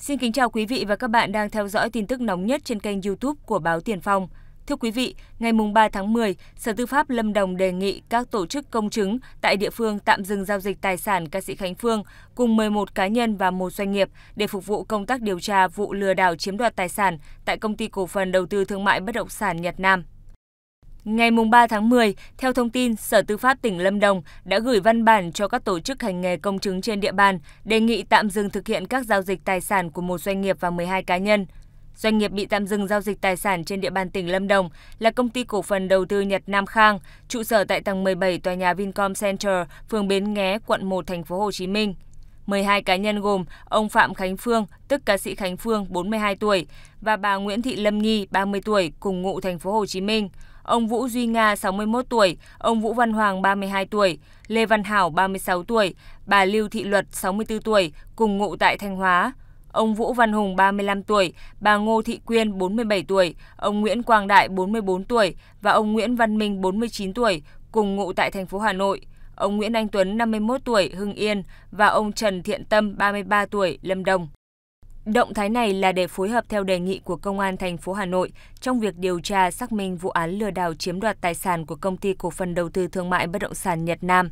Xin kính chào quý vị và các bạn đang theo dõi tin tức nóng nhất trên kênh YouTube của báo Tiền Phong. Thưa quý vị, ngày 3 tháng 10, Sở Tư pháp Lâm Đồng đề nghị các tổ chức công chứng tại địa phương tạm dừng giao dịch tài sản ca sĩ Khánh Phương cùng 11 cá nhân và một doanh nghiệp để phục vụ công tác điều tra vụ lừa đảo chiếm đoạt tài sản tại công ty cổ phần đầu tư thương mại bất động sản Nhật Nam. Ngày 3 tháng 10, theo thông tin, Sở Tư pháp tỉnh Lâm Đồng đã gửi văn bản cho các tổ chức hành nghề công chứng trên địa bàn, đề nghị tạm dừng thực hiện các giao dịch tài sản của một doanh nghiệp và 12 cá nhân. Doanh nghiệp bị tạm dừng giao dịch tài sản trên địa bàn tỉnh Lâm Đồng là công ty cổ phần đầu tư Nhật Nam Khang, trụ sở tại tầng 17 tòa nhà Vincom Center, phường Bến Nghé, quận 1, thành phố Hồ Chí Minh. 12 cá nhân gồm ông Phạm Khánh Phương, tức ca sĩ Khánh Phương, 42 tuổi và bà Nguyễn Thị Lâm Nhi, 30 tuổi, cùng ngụ thành phố Hồ Chí Minh ông Vũ Duy Nga 61 tuổi, ông Vũ Văn Hoàng 32 tuổi, Lê Văn Hảo 36 tuổi, bà Lưu Thị Luật 64 tuổi, cùng ngụ tại Thanh Hóa. Ông Vũ Văn Hùng 35 tuổi, bà Ngô Thị Quyên 47 tuổi, ông Nguyễn Quang Đại 44 tuổi và ông Nguyễn Văn Minh 49 tuổi, cùng ngụ tại thành phố Hà Nội ông Nguyễn Anh Tuấn 51 tuổi, Hưng Yên và ông Trần Thiện Tâm 33 tuổi, Lâm Đồng. Động thái này là để phối hợp theo đề nghị của Công an thành phố Hà Nội trong việc điều tra xác minh vụ án lừa đảo chiếm đoạt tài sản của công ty cổ phần đầu tư thương mại bất động sản Nhật Nam.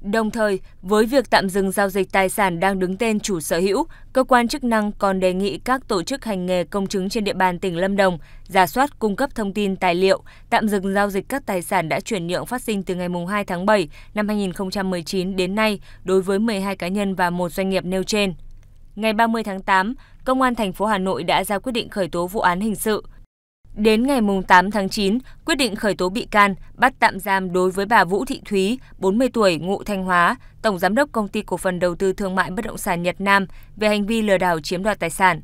Đồng thời, với việc tạm dừng giao dịch tài sản đang đứng tên chủ sở hữu, cơ quan chức năng còn đề nghị các tổ chức hành nghề công chứng trên địa bàn tỉnh Lâm Đồng giả soát cung cấp thông tin tài liệu, tạm dừng giao dịch các tài sản đã chuyển nhượng phát sinh từ ngày 2 tháng 7 năm 2019 đến nay đối với 12 cá nhân và một doanh nghiệp nêu trên ngày 30 tháng 8, Công an thành phố Hà Nội đã ra quyết định khởi tố vụ án hình sự. Đến ngày 8 tháng 9, quyết định khởi tố bị can, bắt tạm giam đối với bà Vũ Thị Thúy, 40 tuổi, ngụ Thanh Hóa, Tổng Giám đốc Công ty Cổ phần Đầu tư Thương mại Bất động sản Nhật Nam về hành vi lừa đảo chiếm đoạt tài sản.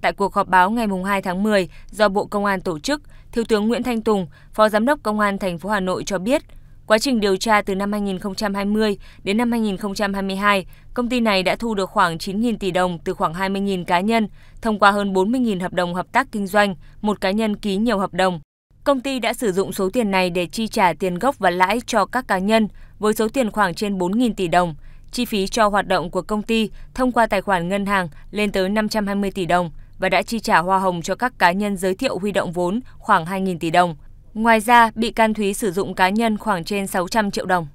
Tại cuộc họp báo ngày 2 tháng 10 do Bộ Công an tổ chức, Thiếu tướng Nguyễn Thanh Tùng, Phó Giám đốc Công an thành phố Hà Nội cho biết, Quá trình điều tra từ năm 2020 đến năm 2022, công ty này đã thu được khoảng 9.000 tỷ đồng từ khoảng 20.000 cá nhân, thông qua hơn 40.000 hợp đồng hợp tác kinh doanh, một cá nhân ký nhiều hợp đồng. Công ty đã sử dụng số tiền này để chi trả tiền gốc và lãi cho các cá nhân, với số tiền khoảng trên 4.000 tỷ đồng. Chi phí cho hoạt động của công ty thông qua tài khoản ngân hàng lên tới 520 tỷ đồng và đã chi trả hoa hồng cho các cá nhân giới thiệu huy động vốn khoảng 2.000 tỷ đồng. Ngoài ra, bị can Thúy sử dụng cá nhân khoảng trên 600 triệu đồng.